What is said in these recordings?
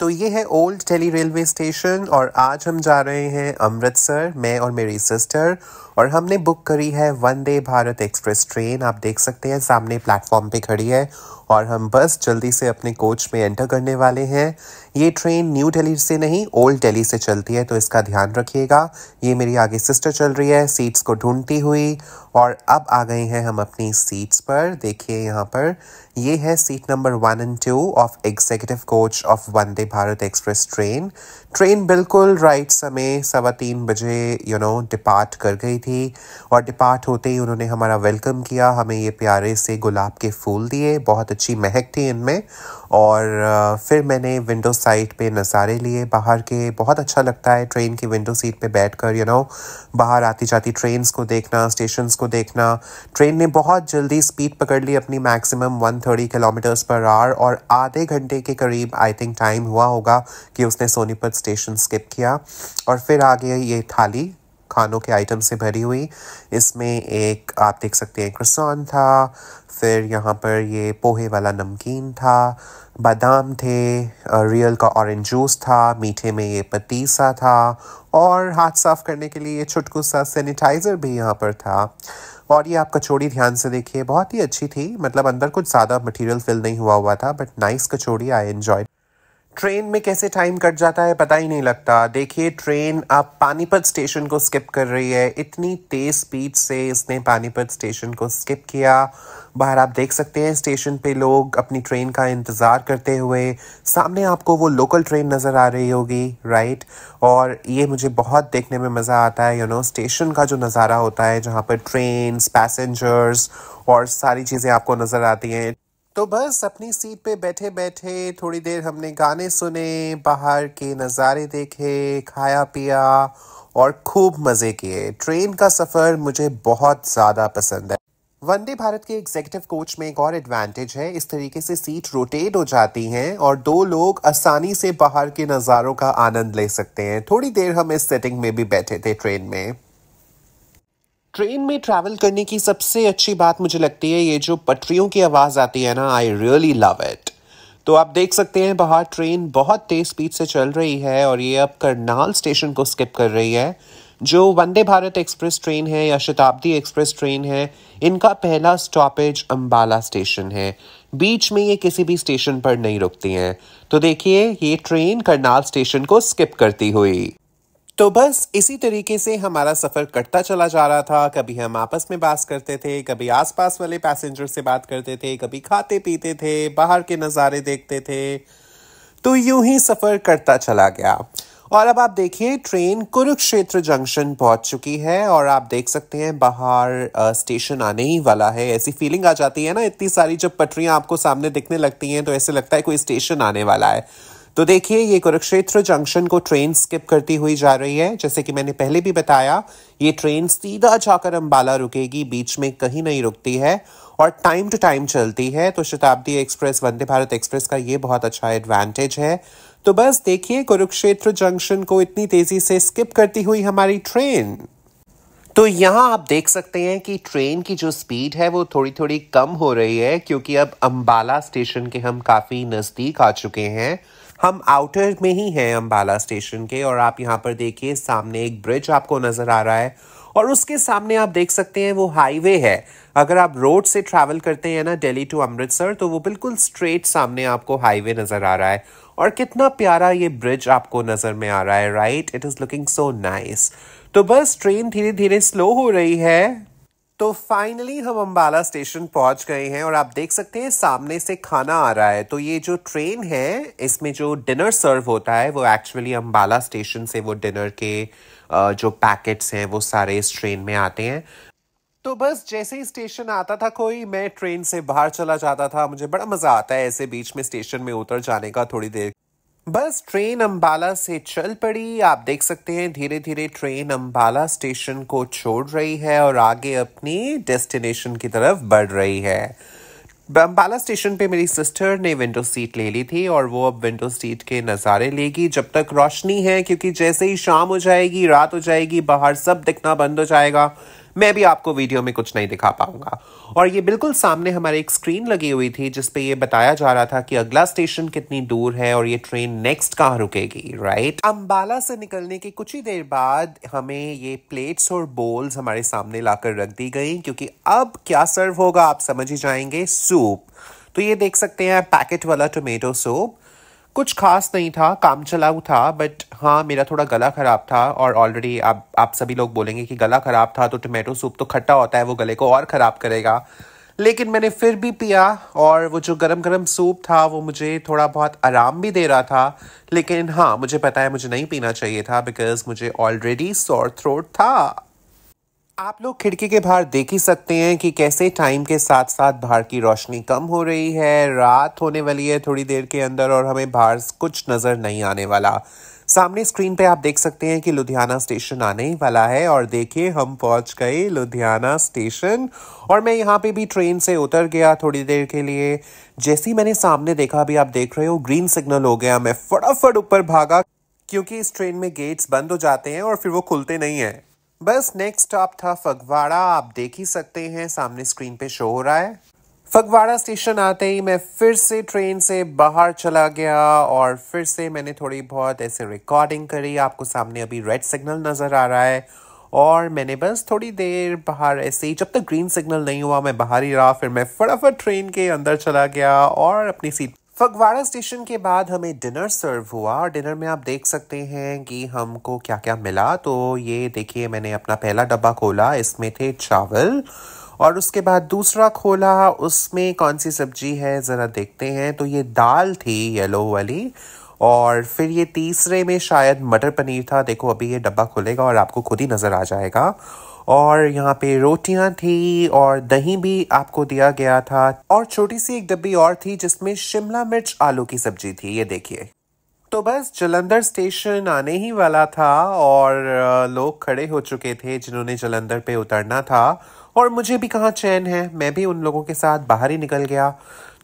तो ये है ओल्ड दिल्ली रेलवे स्टेशन और आज हम जा रहे हैं अमृतसर मैं और मेरी सिस्टर और हमने बुक करी है वंदे भारत एक्सप्रेस ट्रेन आप देख सकते हैं सामने प्लेटफॉर्म पे खड़ी है और हम बस जल्दी से अपने कोच में एंटर करने वाले हैं ये ट्रेन न्यू दिल्ली से नहीं ओल्ड दिल्ली से चलती है तो इसका ध्यान रखिएगा ये मेरी आगे सिस्टर चल रही है सीट्स को ढूंढती हुई और अब आ गए हैं हम अपनी सीट्स पर देखिए यहाँ पर ये है seat number one and two of executive coach of Vande Bharat Express train train बिल्कुल राइट समय सवा तीन बजे यू नो डिपार्ट कर गई थी और डिपार्ट होते ही उन्होंने हमारा वेलकम किया हमें ये प्यारे से गुलाब के फूल दिए बहुत अच्छी महक थी इनमें और uh, फिर मैंने विंडो साइड पे नज़ारे लिए बाहर के बहुत अच्छा लगता है ट्रेन की विंडो सीट पे बैठकर यू नो बाहर आती जाती ट्रेन को देखना स्टेशन को देखना ट्रेन ने बहुत जल्दी स्पीड पकड़ ली अपनी maximum thirty kilometres per hour और आधे घंटे के करीब आई थिंक टाइम हुआ होगा कि उसने सोनीपत स्टेशन स्किप किया और फिर आ गया ये थाली खानों के आइटम से भरी हुई इसमें एक आप देख सकते हैं क्रसान था फिर यहाँ पर ये पोहे वाला नमकीन था बादाम थे रियल का ऑरेंज जूस था मीठे में ये पतीसा था और हाथ साफ करने के लिए ये छुटकू सा सैनिटाइज़र भी यहाँ पर था और ये आप कचौड़ी ध्यान से देखिए बहुत ही अच्छी थी मतलब अंदर कुछ ज़्यादा मटेरियल फिल नहीं हुआ हुआ था but nice kachori I enjoy train में कैसे टाइम कट जाता है पता ही नहीं लगता देखिए ट्रेन अब पानीपत स्टेशन को स्किप कर रही है इतनी तेज़ स्पीड से इसने पानीपत स्टेशन को स्किप किया बाहर आप देख सकते हैं स्टेशन पे लोग अपनी ट्रेन का इंतज़ार करते हुए सामने आपको वो लोकल ट्रेन नज़र आ रही होगी राइट और ये मुझे बहुत देखने में मज़ा आता है यू नो स्टेशन का जो नज़ारा होता है जहाँ पर ट्रेन पैसेंजर्स और सारी चीज़ें आपको नज़र आती हैं तो बस अपनी सीट पे बैठे बैठे थोड़ी देर हमने गाने सुने बाहर के नज़ारे देखे खाया पिया और खूब मज़े किए ट्रेन का सफ़र मुझे बहुत ज़्यादा पसंद है वंदे भारत के एग्जेक्टिव कोच में एक और एडवांटेज है इस तरीके से सीट रोटेट हो जाती हैं और दो लोग आसानी से बाहर के नज़ारों का आनंद ले सकते हैं थोड़ी देर हम इस सेटिंग में भी बैठे थे ट्रेन में ट्रेन में ट्रैवल करने की सबसे अच्छी बात मुझे लगती है ये जो पटरियों की आवाज़ आती है ना आई रियली लव इट तो आप देख सकते हैं बाहर ट्रेन बहुत तेज़ स्पीड से चल रही है और ये अब करनाल स्टेशन को स्किप कर रही है जो वंदे भारत एक्सप्रेस ट्रेन है या शताब्दी एक्सप्रेस ट्रेन है इनका पहला स्टॉपेज अम्बाला स्टेशन है बीच में ये किसी भी स्टेशन पर नहीं रुकती हैं तो देखिए ये ट्रेन करनाल स्टेशन को स्किप करती हुई तो बस इसी तरीके से हमारा सफ़र कटता चला जा रहा था कभी हम आपस में बात करते थे कभी आसपास वाले पैसेंजर से बात करते थे कभी खाते पीते थे बाहर के नज़ारे देखते थे तो यूं ही सफ़र कटता चला गया और अब आप देखिए ट्रेन कुरुक्षेत्र जंक्शन पहुंच चुकी है और आप देख सकते हैं बाहर स्टेशन आने ही वाला है ऐसी फीलिंग आ जाती है ना इतनी सारी जब पटरियां आपको सामने दिखने लगती हैं तो ऐसे लगता है कोई स्टेशन आने वाला है तो देखिए ये कुरुक्षेत्र जंक्शन को ट्रेन स्किप करती हुई जा रही है जैसे कि मैंने पहले भी बताया ये ट्रेन सीधा जाकर अम्बाला रुकेगी बीच में कहीं नहीं रुकती है और टाइम टू टाइम चलती है तो शताब्दी एक्सप्रेस वंदे भारत एक्सप्रेस का ये बहुत अच्छा एडवांटेज है तो बस देखिए कुरुक्षेत्र जंक्शन को इतनी तेज़ी से स्किप करती हुई हमारी ट्रेन तो यहाँ आप देख सकते हैं कि ट्रेन की जो स्पीड है वो थोड़ी थोड़ी कम हो रही है क्योंकि अब अम्बाला स्टेशन के हम काफ़ी नज़दीक आ चुके हैं हम आउटर में ही हैं अम्बाला स्टेशन के और आप यहाँ पर देखिए सामने एक ब्रिज आपको नज़र आ रहा है और उसके सामने आप देख सकते हैं वो हाईवे है अगर आप रोड से ट्रैवल करते हैं ना दिल्ली टू अमृतसर तो वो बिल्कुल स्ट्रेट सामने आपको हाईवे नज़र आ रहा है और कितना प्यारा ये ब्रिज आपको नज़र में आ रहा है right it is looking so nice तो बस ट्रेन धीरे धीरे स्लो हो रही है तो फाइनली हम अम्बाला स्टेशन पहुंच गए हैं और आप देख सकते हैं सामने से खाना आ रहा है तो ये जो ट्रेन है इसमें जो डिनर सर्व होता है वो एक्चुअली अम्बाला स्टेशन से वो डिनर के जो पैकेट्स हैं वो सारे इस ट्रेन में आते हैं तो बस जैसे ही स्टेशन आता था कोई मैं ट्रेन से बाहर चला जाता था मुझे बड़ा मज़ा आता है ऐसे बीच में स्टेशन में उतर जाने का थोड़ी देर बस ट्रेन अंबाला से चल पड़ी आप देख सकते हैं धीरे धीरे ट्रेन अंबाला स्टेशन को छोड़ रही है और आगे अपनी डेस्टिनेशन की तरफ बढ़ रही है अंबाला स्टेशन पे मेरी सिस्टर ने विंडो सीट ले ली थी और वो अब विंडो सीट के नज़ारे लेगी जब तक रोशनी है क्योंकि जैसे ही शाम हो जाएगी रात हो जाएगी बाहर सब दिखना बंद हो जाएगा मैं भी आपको वीडियो में कुछ नहीं दिखा पाऊंगा और ये बिल्कुल सामने हमारे एक स्क्रीन लगी हुई थी जिस पे ये बताया जा रहा था कि अगला स्टेशन कितनी दूर है और ये ट्रेन नेक्स्ट कहाँ रुकेगी राइट अम्बाला से निकलने के कुछ ही देर बाद हमें ये प्लेट्स और बोल्स हमारे सामने लाकर रख दी गई क्योंकि अब क्या सर्व होगा आप समझ ही जाएंगे सूप तो ये देख सकते हैं पैकेट वाला टोमेटो सूप कुछ खास नहीं था काम चलाऊ था बट हाँ मेरा थोड़ा गला ख़राब था और ऑलरेडी आप आप सभी लोग बोलेंगे कि गला ख़राब था तो टोमेटो सूप तो खट्टा होता है वो गले को और ख़राब करेगा लेकिन मैंने फिर भी पिया और वो जो गरम गरम सूप था वो मुझे थोड़ा बहुत आराम भी दे रहा था लेकिन हाँ मुझे पता है मुझे नहीं पीना चाहिए था बिकॉज़ मुझे ऑलरेडी सॉर थ्रोट था आप लोग खिड़की के बाहर देख ही सकते हैं कि कैसे टाइम के साथ साथ बाहर की रोशनी कम हो रही है रात होने वाली है थोड़ी देर के अंदर और हमें बाहर कुछ नज़र नहीं आने वाला सामने स्क्रीन पे आप देख सकते हैं कि लुधियाना स्टेशन आने ही वाला है और देखिए हम पहुंच गए लुधियाना स्टेशन और मैं यहाँ पे भी ट्रेन से उतर गया थोड़ी देर के लिए जैसे ही मैंने सामने देखा अभी आप देख रहे हो ग्रीन सिग्नल हो गया मैं फटाफट ऊपर भागा क्योंकि इस ट्रेन में गेट्स बंद हो जाते हैं और फिर वो खुलते नहीं हैं बस नेक्स्ट स्टॉप था फगवाड़ा आप देख ही सकते हैं सामने स्क्रीन पे शो हो रहा है फगवाड़ा स्टेशन आते ही मैं फिर से ट्रेन से बाहर चला गया और फिर से मैंने थोड़ी बहुत ऐसे रिकॉर्डिंग करी आपको सामने अभी रेड सिग्नल नज़र आ रहा है और मैंने बस थोड़ी देर बाहर ऐसे ही जब तक ग्रीन सिग्नल नहीं हुआ मैं बाहर ही रहा फिर मैं फटाफट ट्रेन के अंदर चला गया और अपनी सीट फगवाड़ा स्टेशन के बाद हमें डिनर सर्व हुआ और डिनर में आप देख सकते हैं कि हमको क्या क्या मिला तो ये देखिए मैंने अपना पहला डब्बा खोला इसमें थे चावल और उसके बाद दूसरा खोला उसमें कौन सी सब्जी है ज़रा देखते हैं तो ये दाल थी येलो वाली और फिर ये तीसरे में शायद मटर पनीर था देखो अभी ये डब्बा खुलेगा और आपको खुद ही नज़र आ जाएगा और यहाँ पे रोटियाँ थी और दही भी आपको दिया गया था और छोटी सी एक डब्बी और थी जिसमें शिमला मिर्च आलू की सब्जी थी ये देखिए तो बस जलंधर स्टेशन आने ही वाला था और लोग खड़े हो चुके थे जिन्होंने जलंधर पे उतरना था और मुझे भी कहाँ चैन है मैं भी उन लोगों के साथ बाहर ही निकल गया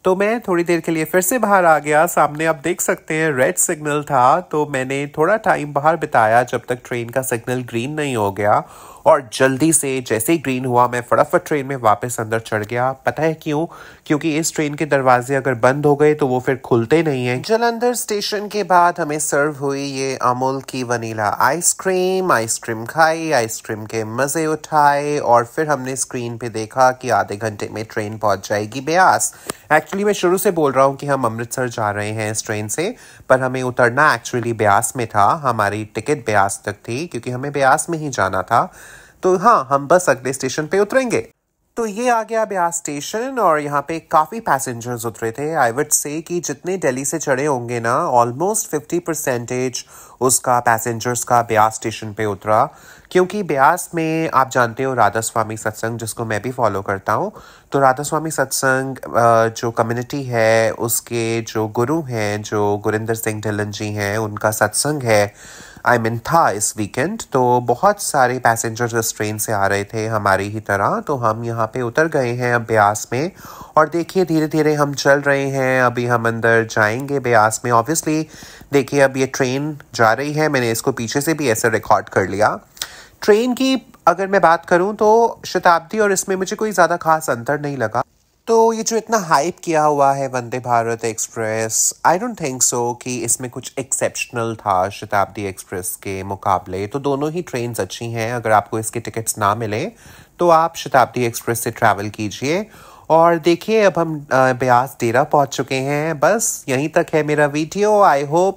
तो मैं थोड़ी देर के लिए फिर से बाहर आ गया सामने आप देख सकते हैं रेड सिग्नल था तो मैंने थोड़ा टाइम बाहर बिताया जब तक ट्रेन का सिग्नल ग्रीन नहीं हो गया और जल्दी से जैसे ही ग्रीन हुआ मैं फटाफट ट्रेन में वापस अंदर चढ़ गया पता है क्यों क्योंकि इस ट्रेन के दरवाजे अगर बंद हो गए तो वो फिर खुलते नहीं हैं जलंधर स्टेशन के बाद हमें सर्व हुई ये अमूल की वनीला आइसक्रीम आइसक्रीम खाई आइसक्रीम के मज़े उठाए और फिर हमने स्क्रीन पे देखा कि आधे घंटे में ट्रेन पहुंच जाएगी ब्यास एक्चुअली मैं शुरू से बोल रहा हूँ कि हम अमृतसर जा रहे हैं इस ट्रेन से पर हमें उतरना एक्चुअली ब्यास में था हमारी टिकट ब्यास तक थी क्योंकि हमें ब्यास में ही जाना था तो हाँ हम बस अगले स्टेशन पे उतरेंगे तो ये आ गया ब्यास स्टेशन और यहाँ पे काफ़ी पैसेंजर्स उतरे थे आई वुड से कि जितने दिल्ली से चढ़े होंगे ना ऑलमोस्ट फिफ्टी परसेंटेज उसका पैसेंजर्स का ब्यास स्टेशन पे उतरा क्योंकि ब्यास में आप जानते हो राधा स्वामी सत्संग जिसको मैं भी फॉलो करता हूँ तो राधा स्वामी सत्संग जो कम्युनिटी है उसके जो गुरु हैं जो गुरिंदर सिंह ढिलन जी हैं उनका सत्संग है आई मीन था इस वीकेंड तो बहुत सारे पैसेंजर्स इस ट्रेन से आ रहे थे हमारी ही तरह तो हम यहाँ पे उतर गए हैं अब ब्यास में और देखिए धीरे धीरे हम चल रहे हैं अभी हम अंदर जाएंगे ब्यास में ऑब्वियसली देखिए अब ये ट्रेन जा रही है मैंने इसको पीछे से भी ऐसे रिकॉर्ड कर लिया ट्रेन की अगर मैं बात करूं तो शताब्दी और इसमें मुझे कोई ज़्यादा खास अंतर नहीं लगा तो ये जो इतना हाइप किया हुआ है Vande Bharat express I don't think so कि इसमें कुछ एक्सेप्शनल था शताब्दी एक्सप्रेस के मुकाबले तो दोनों ही ट्रेन अच्छी हैं अगर आपको इसके टिकट्स ना मिले तो आप शताब्दी एक्सप्रेस से ट्रैवल कीजिए और देखिए अब हम ब्यास डेरा पहुंच चुके हैं बस यहीं तक है मेरा वीडियो आई होप